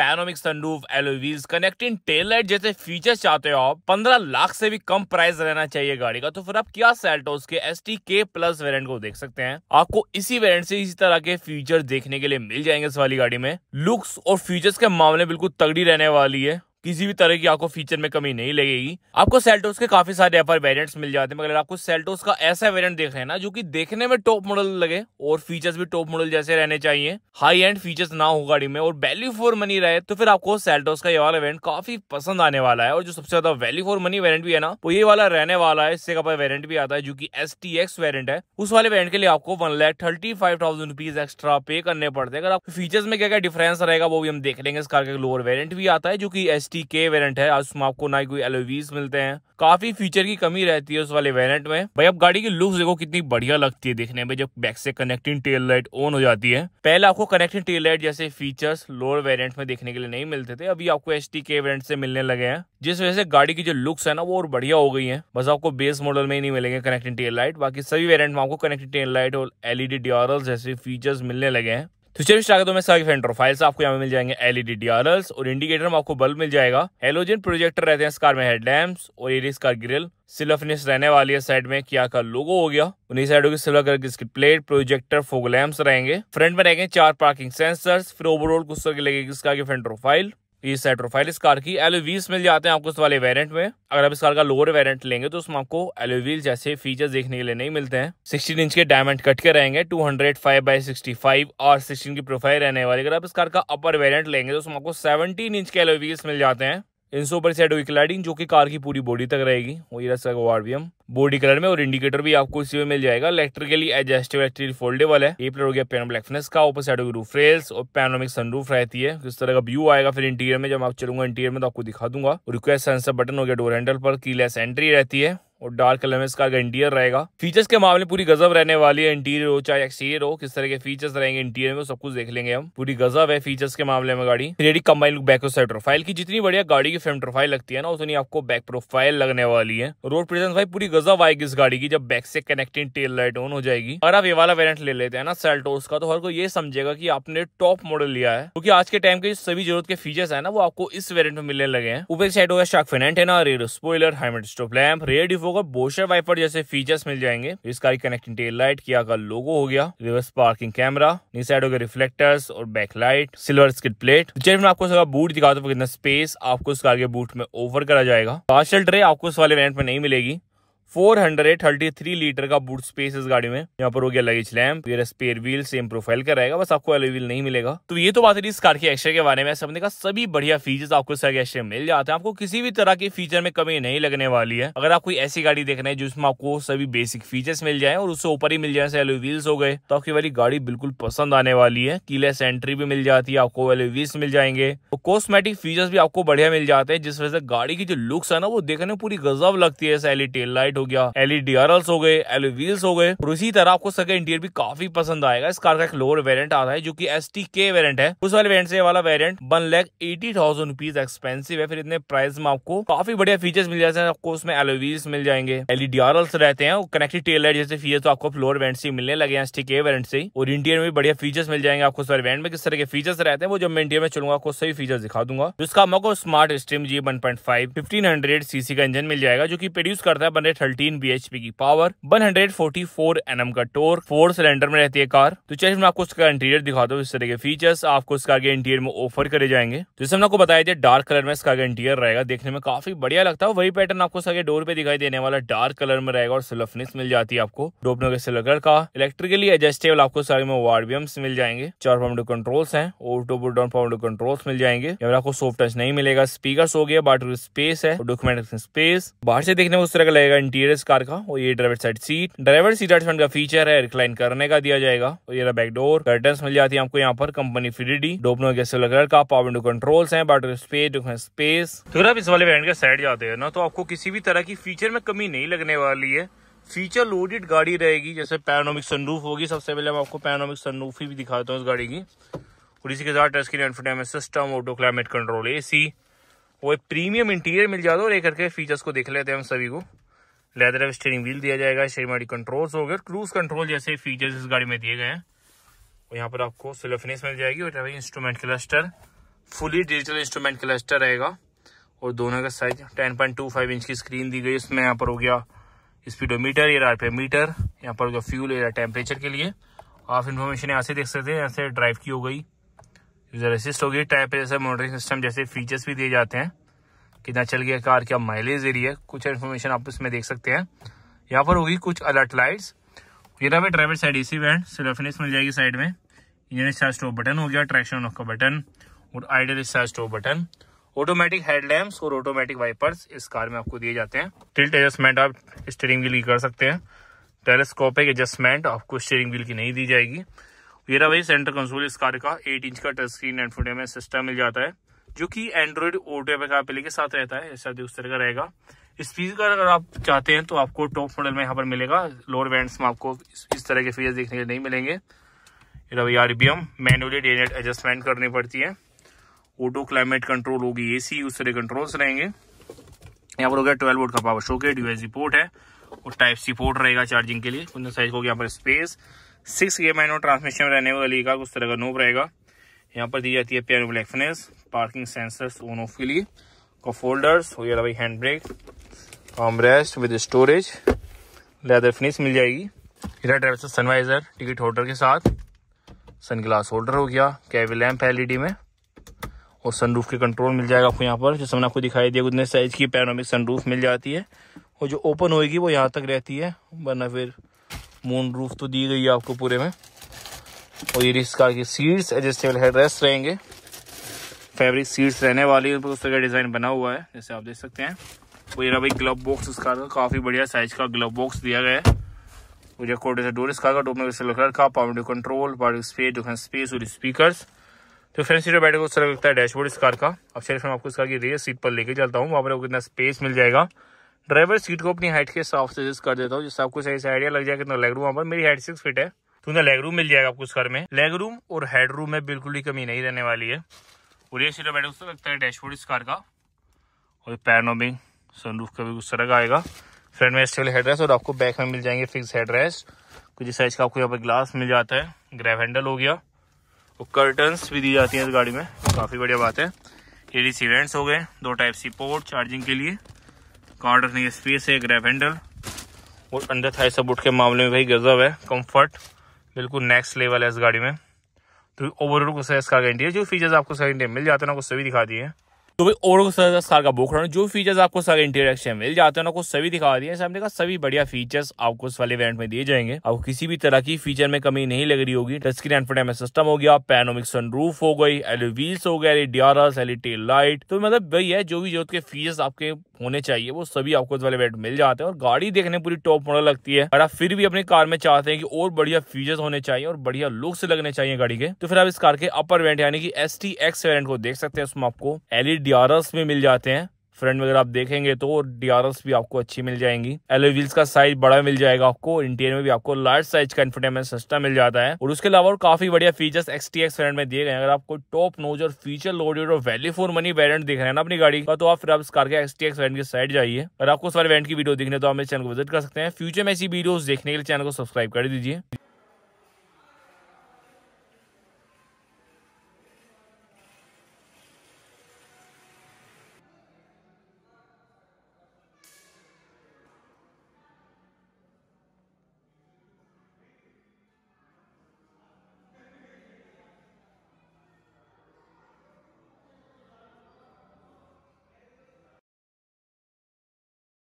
panoramic sunroof alloy wheels connecting tail light जैसे feature चाहते हो आप पंद्रह लाख से भी कम प्राइस रहना चाहिए गाड़ी का तो फिर आप क्या सेल्टोस के S T K plus variant को देख सकते हैं आपको इसी वेरियंट से इसी तरह के फीचर देखने के लिए मिल जाएंगे इस वाली गाड़ी में लुक्स और फीचर्स के मामले बिल्कुल तगड़ी रहने वाली है किसी भी तरह की आपको फीचर में कमी नहीं लगेगी आपको सेल्टोस के काफी सारे एफ वेरियंट्स मिल जाते हैं मगर आपको सेल्टोस का ऐसा वेरियंट देख रहे हैं ना जो कि देखने में टॉप मॉडल लगे और फीचर्स भी टॉप मॉडल जैसे रहने चाहिए हाई एंड फीचर्स ना हो गाड़ी में और वैल्यू फॉर मनी रहे तो फिर आपको सेल्टोस का ये वाला वेरियंट काफी पसंद आने वाला है और जो सबसे ज्यादा वैल्यू फॉर मनी वेरियंट भी है ना वो ये वाला रहने वाला है इससे का वेरियंट भी आता है जो की एस टी एक्स वेरियंट है उस वाले वेरियंट के लिए आपको one lakh thirty five thousand rupees extra pay करने पड़ते हैं अगर आपको फीचर्स में क्या क्या डिफरेंस रहेगा वो भी हम देख लेंगे इस कार का लोअर वेरियंट भी आता है जो की एस सिक्सटी के वेरियंट है उसमें आपको ना कोई एलोवीज मिलते हैं काफी फीचर की कमी रहती है उस वाले वेरियंट में भाई अब गाड़ी की लुक्स देखो कितनी बढ़िया लगती है देखने में जब बैक से कनेक्टिंग टेल लाइट ऑन हो जाती है पहले आपको कनेक्टिंग टेल लाइट जैसे फीचर्स लोअर वेरियंट में देखने के लिए नहीं मिलते थे अभी आपको एस टी के वेरियंट से मिलने लगे हैं जिस वजह से गाड़ी की जो लुक्स है ना वो और बढ़िया हो गई है बस आपको बेस मॉडल में ही नहीं मिलेंगे कनेक्टिंग टेल लाइट बाकी सभी वेरियंट में आपको कनेक्टिंग टेल लाइट और एलईडी डी e जैसे फीचर्स मिलने लगे हैं तो चलिए स्टार्ट करते हैं सारी फैन प्रोफाइल्स आपको यहाँ पे मिल जाएंगे एलईडी डीआरएल्स e और इंडिकेटर में आपको बल्ब मिल जाएगा हेलोजन प्रोजेक्टर रहते हैं इस कार में हेडलैम्प्स और ये कार ग्रिल सिल्वर रहने वाली है साइड में क्या का लोगो हो गया उन्हीं साइड की सिल्वर कलर की प्लेट प्रोजेक्टर फोगलैम्प रहेंगे फ्रंट में रहेंगे चार पार्किंग सेंसर फिर ओवरऑल कुछ लगेगी इसका फ्रंट प्रोफाइल सेट प्रोफाइल इस कार की एलोवील्स मिल जाते हैं आपको इस वाले वेरिएंट में अगर आप इस कार का लोअर वेरिएंट लेंगे तो उसमें आपको एलोवील जैसे फीचर्स देखने के लिए नहीं मिलते हैं सिक्सटीन इंच के डायमंड कट के रहेंगे two hundred five by sixty five और सिक्सटीन की प्रोफाइल रहने वाली अगर आप इस कार का अपर वेरियंट लेंगे तो उसमें आपको सेवनटीन इंच के एलोवील्स मिल जाते हैं इंसोपर सेट हुई क्लाइडिंग जो कि कार की पूरी बॉडी तक रहेगी वही रह सका आरबीएम बॉडी कलर में और इंडिकेटर भी आपको इसी में मिल जाएगा इलेक्ट्रिकली एडजस्टेबल एक्ट्री फोल्डेबल है ये प्लेट हो गया पैन ब्लैकनेस का ऊपर साइड होगी रूफ रेल्स और पैनोमिक सनरूफ रहती है किस तरह का व्यू आएगा फिर इंटीरियर में जब आप चलूंगा इंटीरियर में तो आपको दिखा दूंगा रिक्वेस्ट सेंसर बटन हो गया डोर हैंडल पर कीलेस एंट्री रहती है और डार्क कलर में इसका इंटीरियर रहेगा फीचर्स के मामले पूरी गजब रहने वाली है इंटीरियर हो चाहे एक्सटीरियर हो किस तरह के फीचर्स रहेंगे इंटीरियर में सब कुछ देख लेंगे हम पूरी गजब है फीचर्स के मामले में गाड़ी ready combine look back side profile की जितनी बढ़िया गाड़ी की फ्रंट प्रोफाइल लगती है ना उतनी आपको बैक प्रोफाइल लगने वाली है रोड प्रेजेंस भाई पूरी गजब आएगी इस गाड़ी की जब बैक से कनेक्टिंग टेल लाइट ऑन हो जाएगी अगर आप ये वाला वेरियंट ले लेते हैं ना सेल्टोस का तो हर को ये समझेगा की आपने टॉप मॉडल लिया है क्योंकि आज के टाइम के सभी जरूरत के फीचर्स है ना वो आपको इस वेरियंट में मिलने लगे हैं ऊपर साइड होगा शार्क फेनेंट है ना red spoiler high mount stop lamp red को बोशर वाइपर जैसे फीचर्स मिल जाएंगे इस कार की कनेक्टिंग टेल लाइट किया का लोगो हो गया रिवर्स पार्किंग कैमरा नी साइड हो गया रिफ्लेक्टर्स और बैकलाइट सिल्वर स्किट प्लेट चलिए मैं आपको बूट दिखाता हूँ कितना स्पेस आपको उस कार के बूट में ओवर करा जाएगा पार्शल ट्रे आपको उस वाले वेंट में नहीं मिलेगी 433 लीटर का बूट स्पेस इस गाड़ी में यहाँ पर हो गया लगेज लैम्प ये स्पेयर व्हील सेम प्रोफाइल का रहेगा बस आपको एलोव्हील नहीं मिलेगा तो ये तो बात रही इस कार के एक्स्ट्रा के बारे में सबने का सभी बढ़िया फीचर्स आपको इस मिल जाते हैं आपको किसी भी तरह के फीचर में कमी नहीं लगने वाली है अगर आप कोई ऐसी गाड़ी देख रहे हैं जिसमें आपको सभी बेसिक फीचर्स मिल जाए और उससे ऊपर ही मिल जाए एलो व्हील्स हो गए तो आपकी वाली गाड़ी बिल्कुल पसंद आने वाली है कीलेस एंट्री भी मिल जाती है आपको एलो व्हील्स मिल जाएंगे तो कॉस्मेटिक फीचर्स भी आपको बढ़िया मिल जाते हैं जिस वजह से गाड़ी की जो लुक्स है ना वो देखने पूरी गजब लगती है एलई टेल लाइट हो गया एलईडी अरल्स e हो गए व्हील्स e हो गए और इसी तरह आपको सगे इंटीरियर भी काफी पसंद आएगा इस कार का एक लोअर वेरियंट आ रहा है जो की एस टी के वेरियंट है उस वाले वेरियंट से वाला variant one lakh eighty thousand rupees expensive है फिर इतने प्राइस में आपको काफी बढ़िया फीचर्स मिल जाते हैं आपको उसमें एलो व्हील्स e मिल जाएंगे एलईडी अरल्स रहते हैं कनेक्टेड टेल लाइट जैसे फीचर तो आपको लोअर वेरियंट से मिलने लगे एस टी के वेरियंट से और इंटीरियर में भी बढ़िया फीचर्स मिल जाएंगे आपको सर वेरियंट में किस तरह के फीचर्स रहते हैं वो जब मैं इंटीरियर में चलूंगा आपको सही फीचर्स दिखा दूंगा जिसका हम smart stream G one point five fifteen hundred CC का इंजन मिल जाएगा जो की प्रोड्यूस करता है 13 बीएचपी की पावर 144 एनएम का टोर फोर सिलेंडर में रहती है कार तो चलिए मैं आपको उसका इंटीरियर दिखाता हूँ इस तरह के फीचर्स आपको इस कार के इंटीरियर में ऑफर करे जाएंगे तो जैसे हमने आपको बताया जाए डार्क कलर में इसका इंटीरियर रहेगा देखने में काफी बढ़िया लगता है वही पैटर्न आपको सके डोर पे दिखाई देने वाला डार्क कलर में रहेगा और सिलफनेस मिल जाती है आपको डोपनो के सिलगर का इलेक्ट्रिकली एडजस्टेबल आपको सारे में वार्बियम्स मिल जाएंगे चार पाउंड कंट्रोल्स है ऑटो बुट डाउन पाउंड कंट्रोल्स मिल जाएंगे आपको सॉफ्ट टच नहीं मिलेगा स्पीकर हो गया बाटर स्पेस है डॉक्यूमेंट स्पेस बाहर से देखने में उस तरह का लगेगा इंटीरियर इंटीरियर कार का और ये driver side seat driver seat adjustment का फीचर है रिक्लाइन करने का दिया जाएगा और ये बैक डोर कर्टन मिल जाती है आपको यहाँ पर कंपनी फ्रीडी डोबनो के सिल्वर का पावर विंडो कंट्रोल है बैटर स्पेस स्पेस तो अगर आप इस वाले वेरियंट के साइड जाते हैं ना तो आपको किसी भी तरह की फीचर में कमी नहीं लगने वाली है फीचर लोडेड गाड़ी रहेगी जैसे पैनोमिक सनरूफ होगी सबसे पहले मैं आपको पैनोमिक सनरूफ ही भी दिखाता हूँ इस गाड़ी की और इसी के साथ टच स्क्रीन एंड system auto climate control AC वो एक प्रीमियम इंटीरियर मिल जाता है और एक करके फीचर्स को देख लेते हैं हम सभी को लेदर स्टेरिंग व्हील दिया जाएगा स्टेरिंग कंट्रोल्स हो गए क्रूज कंट्रोल जैसे फीचर्स इस गाड़ी में दिए गए हैं और यहाँ पर आपको सिलफनेस मिल जाएगी और instrument cluster fully digital instrument cluster रहेगा और दोनों का साइज 10.25 इंच की स्क्रीन दी गई इसमें यहाँ पर हो गया स्पीडोमीटर या आरपीएम मीटर यहाँ पर हो गया फ्यूल या टेम्परेचर के लिए आप इन्फॉर्मेशन यहाँ से देख सकते हैं यहाँ से ड्राइव की हो गई यूज़र असिस्ट हो गई टाइप जैसे मॉनिटरिंग सिस्टम जैसे फीचर्स भी दिए जाते हैं कितना चल गया कार क्या माइलेज दे रही है कुछ इन्फॉर्मेशन आप इसमें देख सकते हैं यहाँ पर होगी कुछ अलर्ट लाइट्स ये रहा भाई driver side A C vent मिल जाएगी साइड में इंजन स्टार स्टॉप बटन हो गया ट्रैक्शन ऑफ का बटन और idle start stop button automatic headlamps और ऑटोमेटिक वाइपर्स इस कार में आपको दिए जाते हैं टिल्ट एडजस्टमेंट आप स्टीयरिंग व्हील की कर सकते हैं टेलीस्कोपिक एडजस्टमेंट आपको स्टीयरिंग व्हील की नहीं दी जाएगी ये रहा भाई सेंटर कंसोल इस कार का एट इंच का touch screen infotainment system मिल जाता है जो कि एंड्रॉइड ओटो एपे के साथ रहता है शायद उस तरह का रहेगा स्पीकर अगर आप चाहते हैं तो आपको टॉप मॉडल में यहाँ पर मिलेगा लोअर वैंड में आपको इस तरह के फीचर देखने के नहीं मिलेंगे रवि आर बी एम मैनुअली डेनेट एडजस्टमेंट करनी पड़ती है ऑटो क्लाइमेट कंट्रोल होगी ए सी उस तरह कंट्रोल्स रहेंगे यहाँ पर हो गया ट्वेल्व वोट का पावर शोकेट यूएसबी पोर्ट है और टाइप सी पोर्ट रहेगा चार्जिंग के लिए उन्नीस साइज होगी यहाँ पर स्पेस सिक्स गेम एनो ट्रांसमिशन रहने वाली का उस तरह का नोब रहेगा यहाँ पर दी जाती है पेयर ब्लैकनेस पार्किंग सेंसर्स ओनो के लिए को फोल्डर्स हो गया भाई hand brake arm rest with storage leather finish मिल जाएगी हीरा ट्रेवल्स सनवाइजर टिकट होल्डर के साथ सन ग्लास होल्डर हो गया कैबिन लैम्प एलईडी में और सनरूफ के कंट्रोल मिल जाएगा आपको यहाँ पर जैसे मैंने आपको दिखाई दिया उतने साइज की पैनोमिक सनरूफ मिल जाती है और जो ओपन होएगी वो यहाँ तक रहती है वरना फिर मून रूफ तो दी गई है आपको पूरे में और ये इसका की सीट्स एडजस्टेबल हेड रेस्ट रहेंगे फैब्रिक सीट्स रहने वाली है उस तरह का डिज़ाइन बना हुआ है जैसे आप देख सकते हैं और ये भाई ग्लव बॉक्स इसका काफ़ी बढ़िया साइज का ग्लव बॉक्स दिया गया है और कोटे से डोर इसका का सिल्वर कलर का पावर कंट्रोल पावर स्पेस डिफेंस स्पेस और स्पीकर तो फ्रेंड सीट बैठे को उस तरह लगता है डैशबोर्ड इस कार का अब चलिए मैं आपको इस कार की रेस सीट पर लेके चलता हूँ वहाँ पर कितना स्पेस मिल जाएगा ड्राइवर सीट को अपनी हाइट के हिसाब से एडजस्ट कर देता हूँ जिससे आपको सही से आइडिया लग जाए कितना लग रहा है वहाँ पर मेरी हाइट सिक्स फिट है तो ना लेग रूम मिल जाएगा आपको इस कार में लेग रूम और हेड रूम में बिल्कुल ही कमी नहीं रहने वाली है और ये सिर्फ बैठे उस लगता है डैशबोर्ड इस कार का और पैनोमिंग सनरूफ का भी उस तरह का आएगा फ्रंट में स्टेबल हेडरेस्ट और आपको बैक में मिल जाएंगे फिक्स हेडरेस्ट कुछ साइज का आपको यहाँ पर ग्लास मिल जाता है ग्रैब हैंडल हो गया और कर्टन्स भी दी जाती हैं इस गाड़ी में काफ़ी बढ़िया बात है ये रिसीवेंट्स हो गए दो टाइप सी पोर्ट चार्जिंग के लिए कार्ड रखने की स्पेस है ग्रैब हैंडल और अंडर थाई सब उठ के मामले में भाई गजब है कम्फर्ट बिल्कुल नेक्स्ट लेवल है इस गाड़ी में तो ओवरऑल को इसका गारंटी है जो फीचर्स आपको सेकंड टाइम मिल जाते हैं उससे भी दिखा दिए हैं तो भाई और कार का बुक जो फीचर्स आपको सारे इंटीरियर मिल जाते हैं आपको सभी दिखा दिए हमने कहा सभी बढ़िया फीचर्स आपको इस वाले इवेंट में दिए जाएंगे आपको किसी भी तरह की फीचर में कमी नहीं लग रही होगी टच स्क्रीन एंड सिस्टम हो गया पैनोमिक रूफ हो गई एल व्हील्स हो गया एलई एलई टेल लाइट तो मतलब वही है जो भी जो के फीचर्स आपके होने चाहिए वो सभी आपको इस वाले इवेंट मिल जाते हैं और गाड़ी देखने पूरी टॉप मॉडल लगती है और आप फिर भी अपनी कार में चाहते हैं कि और बढ़िया फीचर्स होने चाहिए और बढ़िया लुक्स लगने चाहिए गाड़ी के तो फिर आप इस कार के अपर वेंट यानी कि एस टी एक्स वेरियंट को देख सकते हैं उसमें आपको एलईडी डी में मिल जाते हैं फ्रंट वगैरह आप देखेंगे तो डी भी आपको अच्छी मिल जाएंगी एलो व्हील्स का साइज बड़ा मिल जाएगा आपको इंटीरियर में भी आपको लार्ज साइज का इंफोटेनमेंट सिस्टम मिल जाता है और उसके अलावा और काफी बढ़िया फीचर्स एक्स एक्सटीएक्स फ्रंट में दिए गए अगर आपको टॉप नोज और फीचर लोडेड और वैल्यू फॉर मनी वेरियंट देख रहे हैं ना अपनी गाड़ी का तो आप फिर आप कार के एक्स टी एक्स वेरियंट की साइड जाइए अगर आपको सारे वेरियंट की वीडियो देखने तो आप मेरे चैनल को विजिट कर सकते हैं फ्यूचर में ऐसी वीडियो देखने के लिए चैनल को सब्सक्राइब कर दीजिए